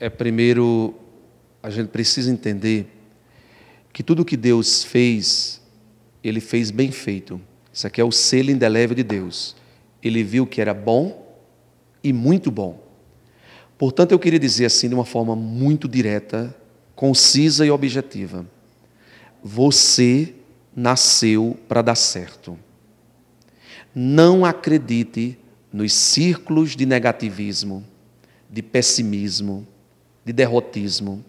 é primeiro a gente precisa entender que tudo que Deus fez, ele fez bem feito. Isso aqui é o selo indelével de Deus. Ele viu que era bom e muito bom. Portanto, eu queria dizer assim de uma forma muito direta, concisa e objetiva. Você nasceu para dar certo. Não acredite nos círculos de negativismo, de pessimismo, de derrotismo.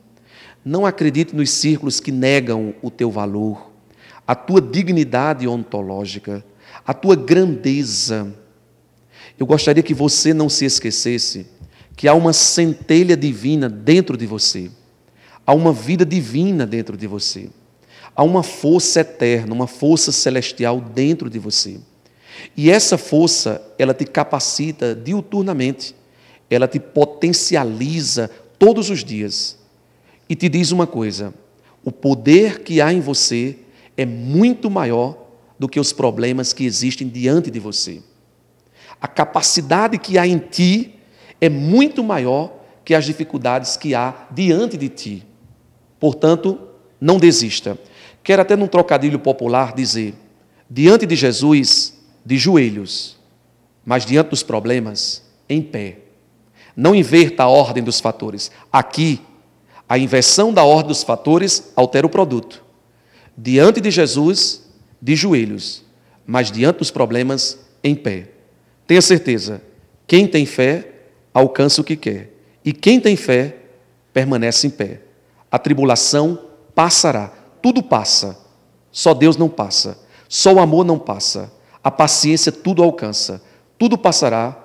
Não acredite nos círculos que negam o teu valor, a tua dignidade ontológica, a tua grandeza. Eu gostaria que você não se esquecesse que há uma centelha divina dentro de você, há uma vida divina dentro de você, há uma força eterna, uma força celestial dentro de você. E essa força, ela te capacita diuturnamente, ela te potencializa todos os dias e te diz uma coisa: o poder que há em você é muito maior do que os problemas que existem diante de você. A capacidade que há em ti é muito maior que as dificuldades que há diante de ti. Portanto, não desista. Quero até num trocadilho popular dizer: diante de Jesus, de joelhos, mas diante dos problemas, em pé. Não inverta a ordem dos fatores. Aqui, a inversão da ordem dos fatores altera o produto. Diante de Jesus, de joelhos, mas diante dos problemas, em pé. Tenha certeza, quem tem fé alcança o que quer, e quem tem fé permanece em pé. A tribulação passará, tudo passa, só Deus não passa, só o amor não passa, a paciência tudo alcança, tudo passará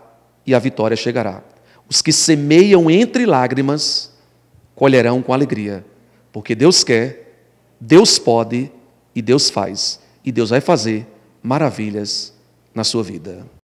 e a vitória chegará. Os que semeiam entre lágrimas colherão com alegria, porque Deus quer, Deus pode e Deus faz, e Deus vai fazer maravilhas na sua vida.